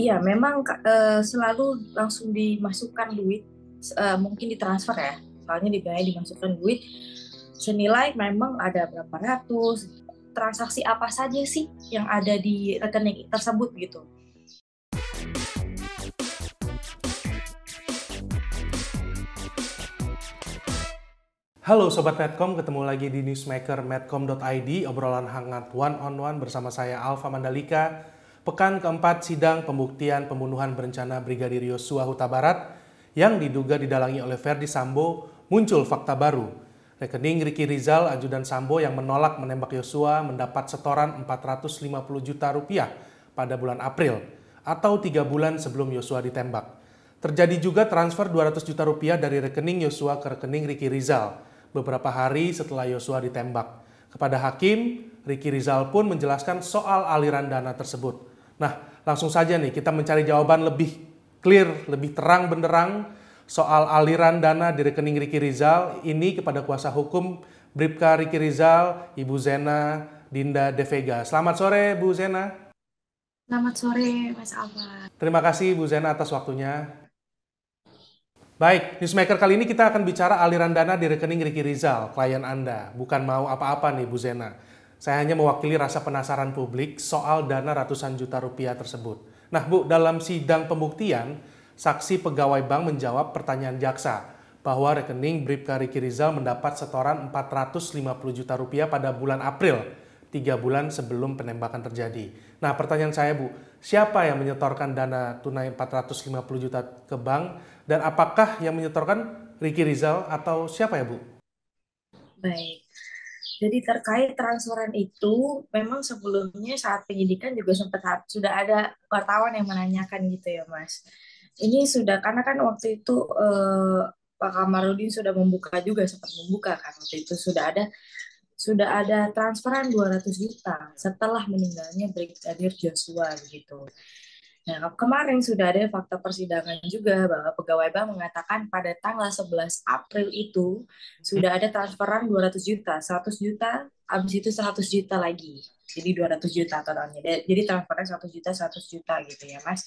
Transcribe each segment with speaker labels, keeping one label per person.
Speaker 1: Iya, memang uh, selalu langsung dimasukkan duit, uh, mungkin ditransfer ya. Soalnya dibayar dimasukkan duit, senilai memang ada berapa ratus, transaksi apa saja sih yang ada di rekening tersebut gitu.
Speaker 2: Halo Sobat Medcom, ketemu lagi di newsmaker medcom.id, obrolan hangat one on one bersama saya Alfa Mandalika pekan keempat sidang pembuktian pembunuhan berencana Brigadir Yosua Huta Barat yang diduga didalangi oleh Verdi Sambo muncul fakta baru. Rekening Riki Rizal, ajudan Sambo yang menolak menembak Yosua mendapat setoran 450 juta rupiah pada bulan April atau tiga bulan sebelum Yosua ditembak. Terjadi juga transfer 200 juta rupiah dari rekening Yosua ke rekening Riki Rizal beberapa hari setelah Yosua ditembak. Kepada hakim, Riki Rizal pun menjelaskan soal aliran dana tersebut. Nah, langsung saja nih kita mencari jawaban lebih clear, lebih terang benderang soal aliran dana di rekening Riki Rizal ini kepada kuasa hukum Bripka Riki Rizal, Ibu Zena Dinda Devega. Selamat sore, Bu Zena.
Speaker 1: Selamat sore, Mas Abah.
Speaker 2: Terima kasih, Bu Zena, atas waktunya. Baik, Newsmaker kali ini kita akan bicara aliran dana di rekening Riki Rizal, klien Anda. Bukan mau apa-apa nih, Bu Zena. Saya hanya mewakili rasa penasaran publik soal dana ratusan juta rupiah tersebut. Nah, Bu, dalam sidang pembuktian, saksi pegawai bank menjawab pertanyaan jaksa bahwa rekening Bribka Riki Rizal mendapat setoran 450 juta rupiah pada bulan April, tiga bulan sebelum penembakan terjadi. Nah, pertanyaan saya, Bu, siapa yang menyetorkan dana tunai 450 juta ke bank dan apakah yang menyetorkan Riki Rizal atau siapa ya Bu?
Speaker 1: Baik, jadi terkait transferan itu, memang sebelumnya saat penyidikan juga sempat sudah ada wartawan yang menanyakan gitu ya, Mas. Ini sudah karena kan waktu itu eh, Pak Kamarudin sudah membuka juga sempat membuka kan waktu itu sudah ada sudah ada transferan 200 juta setelah meninggalnya Brigadir Joshua gitu. Nah, kemarin sudah ada fakta persidangan juga bahwa pegawai bank mengatakan pada tanggal 11 April itu hmm. sudah ada transferan 200 juta, 100 juta, habis itu 100 juta lagi. Jadi 200 juta totalnya. Jadi transferan 100 juta, 100 juta gitu ya, Mas.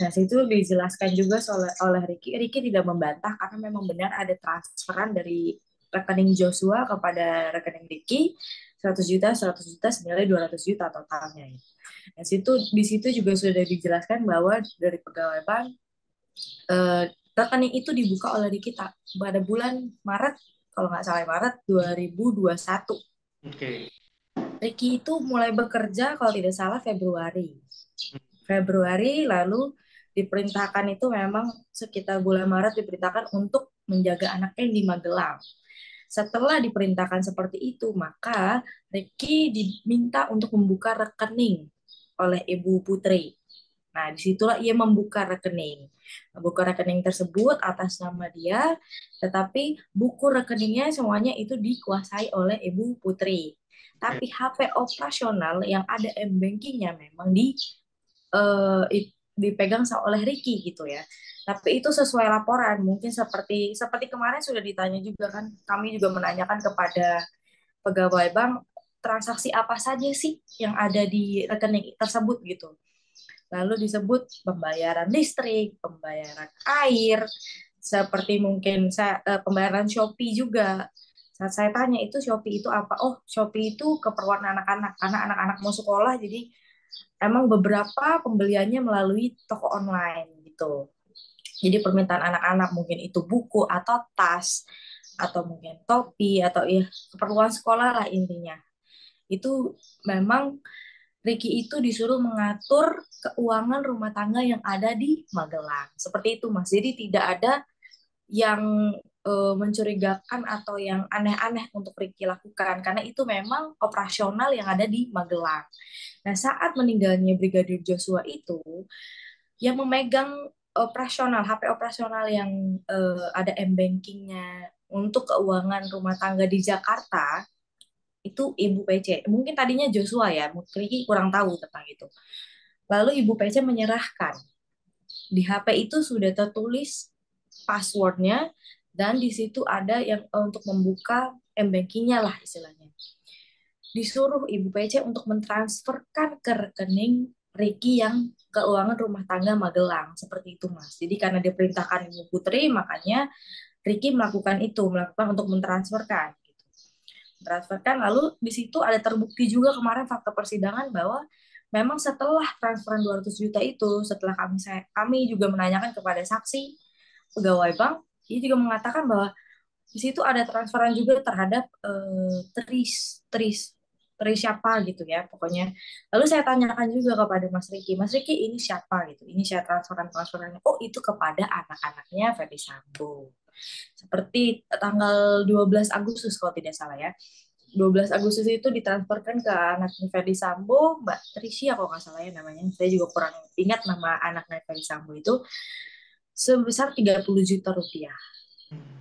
Speaker 1: Nah, itu dijelaskan juga oleh, Riki. Riki tidak membantah karena memang benar ada transferan dari rekening Joshua kepada rekening Riki 100 juta, 100 juta, senilai 200 juta totalnya. Gitu. Nah, situ di situ juga sudah dijelaskan bahwa dari pegawai bank eh, rekening itu dibuka oleh kita pada bulan Maret kalau nggak salah ya, Maret 2021. Oke. Okay. Ricky itu mulai bekerja kalau tidak salah Februari. Februari lalu diperintahkan itu memang sekitar bulan Maret diperintahkan untuk menjaga anaknya di Magelang. Setelah diperintahkan seperti itu, maka Ricky diminta untuk membuka rekening oleh Ibu Putri. Nah, disitulah ia membuka rekening. membuka rekening tersebut atas nama dia, tetapi buku rekeningnya semuanya itu dikuasai oleh Ibu Putri. Tapi HP operasional yang ada m-bankingnya memang di, uh, dipegang oleh Ricky gitu ya. Tapi itu sesuai laporan. Mungkin seperti seperti kemarin sudah ditanya juga kan, kami juga menanyakan kepada pegawai bank transaksi apa saja sih yang ada di rekening tersebut gitu. Lalu disebut pembayaran listrik, pembayaran air, seperti mungkin saya, eh, pembayaran Shopee juga. Saat saya tanya itu Shopee itu apa? Oh, Shopee itu keperluan anak-anak. Karena anak-anak mau sekolah jadi emang beberapa pembeliannya melalui toko online gitu. Jadi permintaan anak-anak mungkin itu buku atau tas atau mungkin topi atau ya keperluan sekolah lah intinya itu memang Ricky itu disuruh mengatur keuangan rumah tangga yang ada di Magelang. Seperti itu, Mas. Jadi tidak ada yang e, mencurigakan atau yang aneh-aneh untuk Ricky lakukan karena itu memang operasional yang ada di Magelang. Nah, saat meninggalnya Brigadir Joshua itu yang memegang operasional HP operasional yang e, ada m bankingnya untuk keuangan rumah tangga di Jakarta itu Ibu PC. Mungkin tadinya Joshua ya, mungkin kurang tahu tentang itu. Lalu Ibu PC menyerahkan. Di HP itu sudah tertulis passwordnya dan di situ ada yang eh, untuk membuka m nya lah istilahnya. Disuruh Ibu PC untuk mentransferkan ke rekening Ricky yang keuangan rumah tangga Magelang seperti itu mas. Jadi karena diperintahkan Ibu Putri makanya Ricky melakukan itu melakukan untuk mentransferkan transferkan lalu di situ ada terbukti juga kemarin fakta persidangan bahwa memang setelah transferan 200 juta itu setelah kami saya, kami juga menanyakan kepada saksi pegawai bank dia juga mengatakan bahwa di situ ada transferan juga terhadap eh, Tris Tris Tris siapa gitu ya pokoknya lalu saya tanyakan juga kepada Mas Riki Mas Riki ini siapa gitu ini saya transferan transferannya oh itu kepada anak-anaknya Ferdi Sambo seperti tanggal 12 Agustus kalau tidak salah ya. 12 Agustus itu ditransferkan ke anaknya Ferdi Sambo, Mbak Tricia kalau nggak salah ya namanya. Saya juga kurang ingat nama anaknya Ferdi Sambo itu sebesar 30 juta rupiah.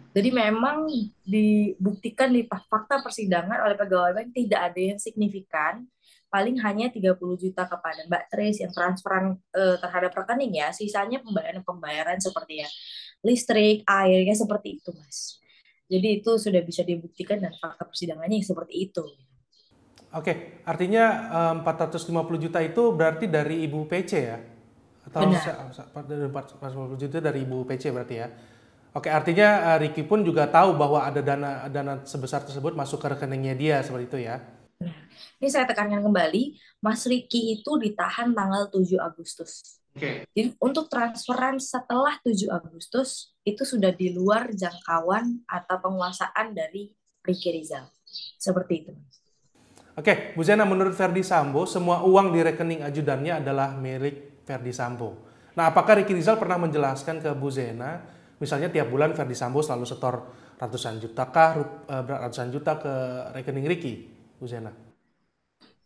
Speaker 1: Jadi memang dibuktikan di fakta persidangan oleh pegawai bank tidak ada yang signifikan, paling hanya 30 juta kepada Mbak Tris yang transferan eh, terhadap rekening ya, sisanya pembayaran-pembayaran seperti ya listrik, air, seperti itu, Mas. Jadi itu sudah bisa dibuktikan dan fakta persidangannya seperti itu.
Speaker 2: Oke, artinya 450 eh, juta itu berarti dari Ibu PC ya? Atau Benar. 450 juta dari Ibu PC berarti ya? Oke, artinya eh, Ricky pun juga tahu bahwa ada dana dana sebesar tersebut masuk ke rekeningnya dia seperti itu ya.
Speaker 1: Ini saya tekankan kembali, Mas Riki itu ditahan tanggal 7 Agustus. Okay. Jadi untuk transferan setelah 7 Agustus itu sudah di luar jangkauan atau penguasaan dari Ricky Rizal. Seperti itu.
Speaker 2: Oke, Bu Zena, menurut Verdi Sambo, semua uang di rekening ajudannya adalah milik Verdi Sambo. Nah, apakah Ricky Rizal pernah menjelaskan ke Bu Zena, misalnya tiap bulan Verdi Sambo selalu setor ratusan juta kah, eh, ratusan juta ke rekening Ricky, Bu Zena?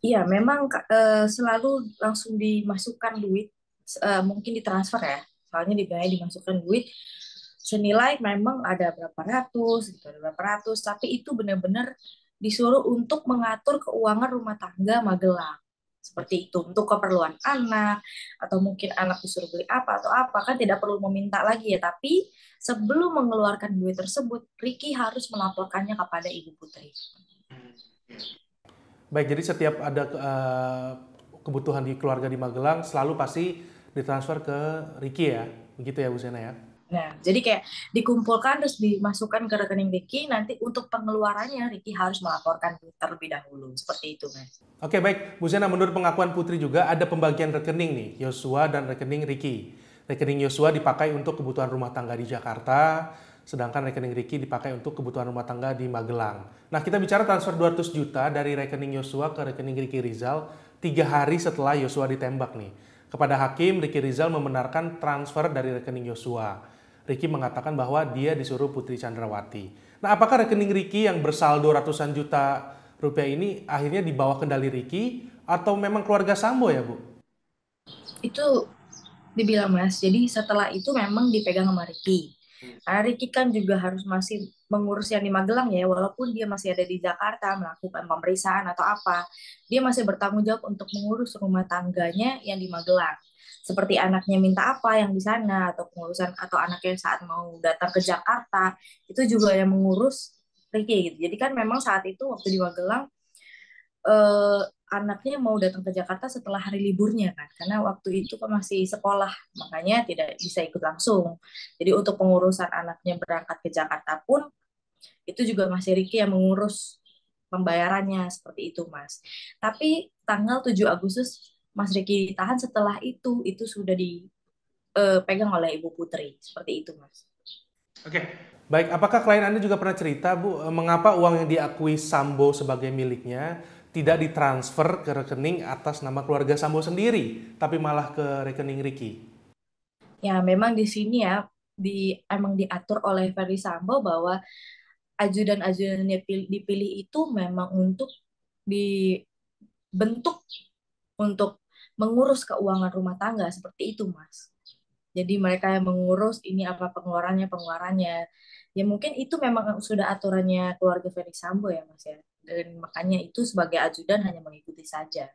Speaker 1: Iya, memang e, selalu langsung dimasukkan duit Eh, mungkin ditransfer ya soalnya bank dimasukkan duit senilai memang ada berapa ratus gitu ada berapa ratus tapi itu benar-benar disuruh untuk mengatur keuangan rumah tangga Magelang seperti itu untuk keperluan anak atau mungkin anak disuruh beli apa atau apa kan tidak perlu meminta lagi ya tapi sebelum mengeluarkan duit tersebut Ricky harus melaporkannya kepada Ibu Putri. Hmm, hmm.
Speaker 2: Baik, jadi setiap ada uh, kebutuhan di keluarga di Magelang selalu pasti ditransfer ke Ricky ya, begitu ya Bu Sena ya?
Speaker 1: Nah, jadi kayak dikumpulkan terus dimasukkan ke rekening Ricky, nanti untuk pengeluarannya Ricky harus melaporkan terlebih dahulu, seperti itu Mas.
Speaker 2: Oke baik, Bu Sena menurut pengakuan Putri juga ada pembagian rekening nih, Yosua dan rekening Ricky. Rekening Yosua dipakai untuk kebutuhan rumah tangga di Jakarta, sedangkan rekening Ricky dipakai untuk kebutuhan rumah tangga di Magelang. Nah, kita bicara transfer 200 juta dari rekening Yosua ke rekening Ricky Rizal tiga hari setelah Yosua ditembak nih. Kepada hakim, Riki Rizal membenarkan transfer dari rekening Yosua. Riki mengatakan bahwa dia disuruh Putri Chandrawati. Nah, apakah rekening Riki yang bersaldo ratusan juta rupiah ini akhirnya dibawa kendali Riki atau memang keluarga Sambo ya, Bu?
Speaker 1: Itu dibilang Mas. Jadi setelah itu memang dipegang sama Riki. Karena Riki kan juga harus masih mengurus yang di Magelang ya, walaupun dia masih ada di Jakarta melakukan pemeriksaan atau apa, dia masih bertanggung jawab untuk mengurus rumah tangganya yang di Magelang. Seperti anaknya minta apa yang di sana atau pengurusan atau anaknya saat mau datang ke Jakarta itu juga yang mengurus Ricky gitu. Jadi kan memang saat itu waktu di Magelang eh, anaknya mau datang ke Jakarta setelah hari liburnya kan karena waktu itu kan masih sekolah makanya tidak bisa ikut langsung jadi untuk pengurusan anaknya berangkat ke Jakarta pun itu juga Mas Ricky yang mengurus pembayarannya seperti itu Mas. Tapi tanggal 7 Agustus Mas Ricky ditahan setelah itu itu sudah dipegang eh, oleh Ibu Putri seperti itu Mas.
Speaker 2: Oke. Baik, apakah klien Anda juga pernah cerita Bu eh, mengapa uang yang diakui Sambo sebagai miliknya tidak ditransfer ke rekening atas nama keluarga Sambo sendiri, tapi malah ke rekening Ricky?
Speaker 1: Ya, memang di sini ya di emang diatur oleh Ferry Sambo bahwa ajudan-ajudannya dipilih itu memang untuk dibentuk untuk mengurus keuangan rumah tangga seperti itu, Mas. Jadi mereka yang mengurus ini apa pengeluarannya, pengeluarannya. Ya mungkin itu memang sudah aturannya keluarga Felix Sambo ya, Mas ya. Dan makanya itu sebagai ajudan hanya mengikuti saja.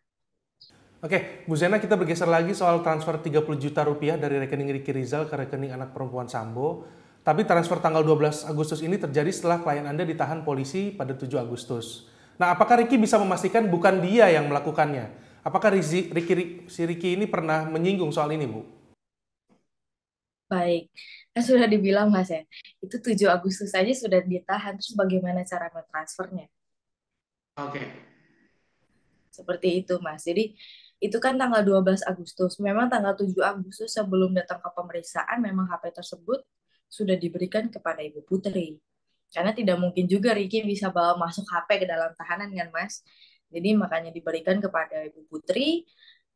Speaker 2: Oke, Bu Zena kita bergeser lagi soal transfer 30 juta rupiah dari rekening Riki Rizal ke rekening anak perempuan Sambo. Tapi transfer tanggal 12 Agustus ini terjadi setelah klien Anda ditahan polisi pada 7 Agustus. Nah, apakah Ricky bisa memastikan bukan dia yang melakukannya? Apakah Ricky, Ricky, si Ricky ini pernah menyinggung soal ini, Bu?
Speaker 1: Baik, Nah, sudah dibilang Mas ya, itu 7 Agustus saja sudah ditahan, terus bagaimana cara mentransfernya? Oke. Okay. Seperti itu, Mas. Jadi, itu kan tanggal 12 Agustus. Memang tanggal 7 Agustus sebelum datang ke pemeriksaan memang HP tersebut sudah diberikan kepada Ibu Putri. Karena tidak mungkin juga Riki bisa bawa masuk HP ke dalam tahanan kan Mas. Jadi makanya diberikan kepada Ibu Putri.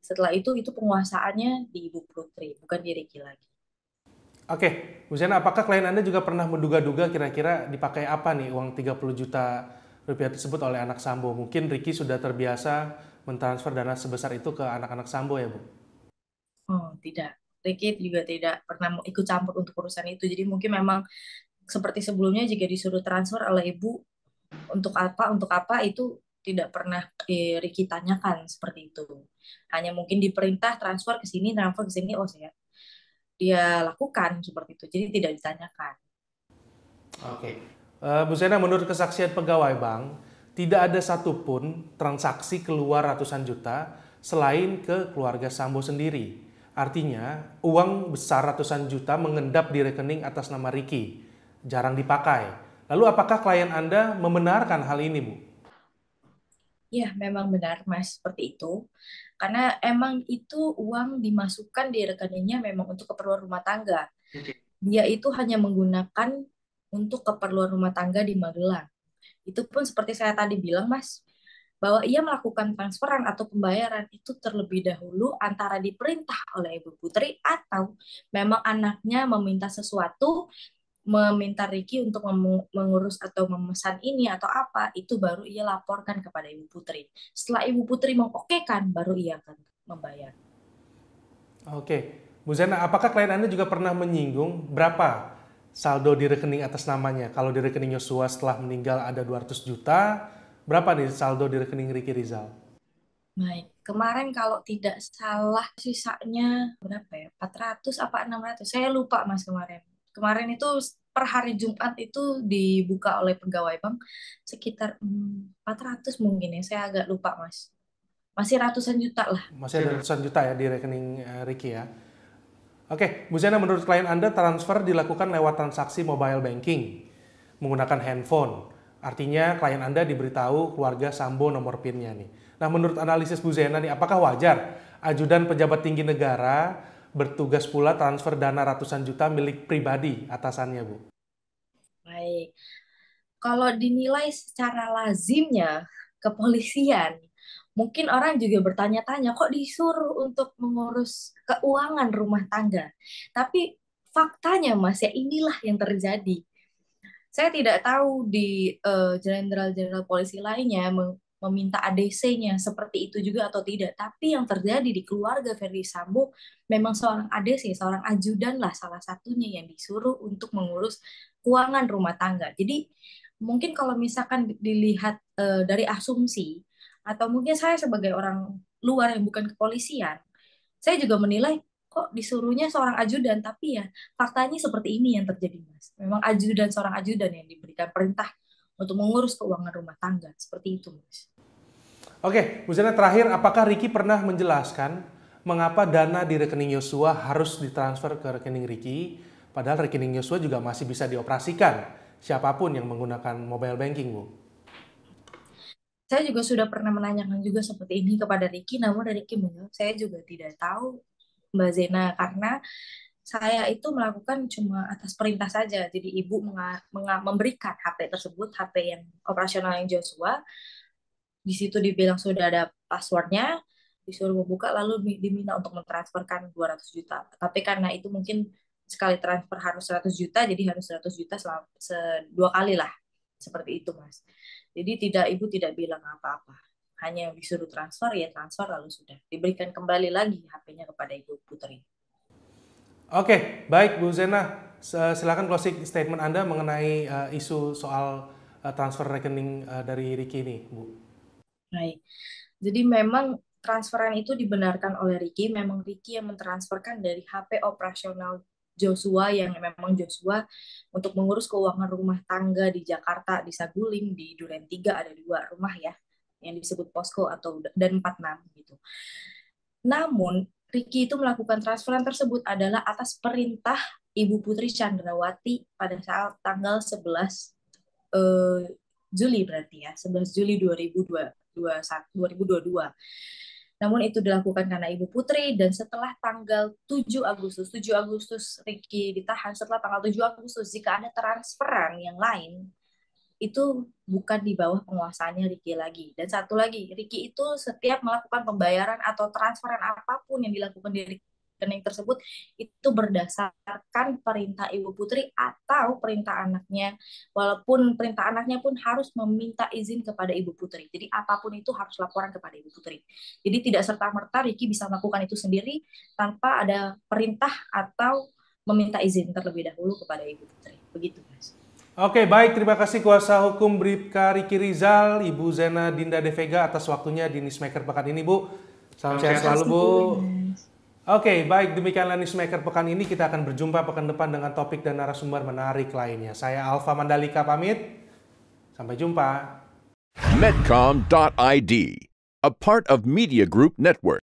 Speaker 1: Setelah itu itu penguasaannya di Ibu Putri, bukan di Riki lagi.
Speaker 2: Oke, Bu Zena, apakah klien Anda juga pernah menduga-duga kira-kira dipakai apa nih uang 30 juta rupiah tersebut oleh anak Sambo? Mungkin Riki sudah terbiasa mentransfer dana sebesar itu ke anak-anak Sambo ya, Bu?
Speaker 1: Oh, tidak. Ricky juga tidak pernah ikut campur untuk urusan itu. Jadi mungkin memang seperti sebelumnya jika disuruh transfer oleh ibu untuk apa untuk apa itu tidak pernah eh, Ricky tanyakan seperti itu. Hanya mungkin diperintah transfer ke sini, transfer ke sini, oh saya dia lakukan seperti itu. Jadi tidak ditanyakan.
Speaker 2: Oke, okay. uh, eh, Bu Sena, menurut kesaksian pegawai bank, tidak ada satupun transaksi keluar ratusan juta selain ke keluarga Sambo sendiri. Artinya, uang besar ratusan juta mengendap di rekening atas nama Riki, jarang dipakai. Lalu apakah klien Anda membenarkan hal ini, Bu?
Speaker 1: Ya, memang benar, Mas, seperti itu. Karena emang itu uang dimasukkan di rekeningnya memang untuk keperluan rumah tangga. Dia itu hanya menggunakan untuk keperluan rumah tangga di Magelang. Itu pun seperti saya tadi bilang, Mas, bahwa ia melakukan transferan atau pembayaran itu terlebih dahulu antara diperintah oleh Ibu Putri atau memang anaknya meminta sesuatu, meminta Riki untuk mengurus atau memesan ini atau apa, itu baru ia laporkan kepada Ibu Putri. Setelah Ibu Putri mengokekan, baru ia akan membayar.
Speaker 2: Oke, Bu Zena, apakah klien Anda juga pernah menyinggung berapa saldo di rekening atas namanya? Kalau di rekening Yosua setelah meninggal ada 200 juta, Berapa nih saldo di rekening Ricky Rizal?
Speaker 1: Baik, kemarin kalau tidak salah sisanya berapa ya? 400 apa 600? Saya lupa Mas kemarin. Kemarin itu per hari Jumat itu dibuka oleh pegawai bank sekitar 400 hmm, mungkin ya. Saya agak lupa Mas. Masih ratusan juta lah. Masih
Speaker 2: ada ratusan juta ya di rekening eh, Ricky ya. Oke, Bu Zena menurut klien Anda transfer dilakukan lewat transaksi mobile banking menggunakan handphone. Artinya klien Anda diberitahu keluarga Sambo nomor PIN-nya nih. Nah menurut analisis Bu Zena nih, apakah wajar ajudan pejabat tinggi negara bertugas pula transfer dana ratusan juta milik pribadi atasannya Bu?
Speaker 1: Baik, kalau dinilai secara lazimnya kepolisian, mungkin orang juga bertanya-tanya kok disuruh untuk mengurus keuangan rumah tangga. Tapi faktanya Mas ya inilah yang terjadi saya tidak tahu di eh, jenderal-jenderal uh, polisi lainnya meminta ADC-nya seperti itu juga atau tidak. Tapi yang terjadi di keluarga Ferdi Sambo memang seorang ADC, seorang ajudan lah salah satunya yang disuruh untuk mengurus keuangan rumah tangga. Jadi mungkin kalau misalkan dilihat e, dari asumsi atau mungkin saya sebagai orang luar yang bukan kepolisian, saya juga menilai kok disuruhnya seorang ajudan tapi ya faktanya seperti ini yang terjadi mas memang ajudan seorang ajudan yang diberikan perintah untuk mengurus keuangan rumah tangga seperti itu mas
Speaker 2: oke misalnya terakhir apakah Riki pernah menjelaskan mengapa dana di rekening Yosua harus ditransfer ke rekening Riki padahal rekening Yosua juga masih bisa dioperasikan siapapun yang menggunakan mobile banking Bu
Speaker 1: saya juga sudah pernah menanyakan juga seperti ini kepada Riki, namun dari Riki menjawab saya juga tidak tahu Mbak Zena karena saya itu melakukan cuma atas perintah saja. Jadi ibu menga, menga, memberikan HP tersebut, HP yang operasional yang Joshua. Di situ dibilang sudah ada passwordnya, disuruh membuka lalu diminta untuk mentransferkan 200 juta. Tapi karena itu mungkin sekali transfer harus 100 juta, jadi harus 100 juta selama, dua kali lah. Seperti itu, Mas. Jadi tidak ibu tidak bilang apa-apa hanya disuruh transfer ya transfer lalu sudah diberikan kembali lagi HP-nya kepada Ibu Putri.
Speaker 2: Oke, baik Bu Zena, silakan closing statement Anda mengenai uh, isu soal uh, transfer rekening uh, dari Ricky ini, Bu.
Speaker 1: Baik. Jadi memang transferan itu dibenarkan oleh Ricky, memang Ricky yang mentransferkan dari HP operasional Joshua yang memang Joshua untuk mengurus keuangan rumah tangga di Jakarta, di Saguling, di Duren Tiga ada dua rumah ya yang disebut posko atau dan 46 gitu. Namun Ricky itu melakukan transferan tersebut adalah atas perintah Ibu Putri Chandrawati pada saat tanggal 11 eh, Juli berarti ya, 11 Juli 2022. Namun itu dilakukan karena Ibu Putri dan setelah tanggal 7 Agustus, 7 Agustus Ricky ditahan setelah tanggal 7 Agustus jika ada transferan yang lain itu bukan di bawah penguasaannya Ricky lagi. Dan satu lagi, Ricky itu setiap melakukan pembayaran atau transferan apapun yang dilakukan di rekening tersebut itu berdasarkan perintah Ibu Putri atau perintah anaknya. Walaupun perintah anaknya pun harus meminta izin kepada Ibu Putri. Jadi apapun itu harus laporan kepada Ibu Putri. Jadi tidak serta-merta Ricky bisa melakukan itu sendiri tanpa ada perintah atau meminta izin terlebih dahulu kepada Ibu Putri. Begitu, Mas.
Speaker 2: Oke, baik. Terima kasih kuasa hukum Bripka Riki Rizal, Ibu Zena Dinda Devega atas waktunya di Newsmaker pekan ini, Bu. Salam sehat selalu, Bu. Oke, baik. Demikianlah Newsmaker pekan ini. Kita akan berjumpa pekan depan dengan topik dan narasumber menarik lainnya. Saya Alfa Mandalika pamit. Sampai jumpa.
Speaker 1: Medcom.id, a part of Media Group Network.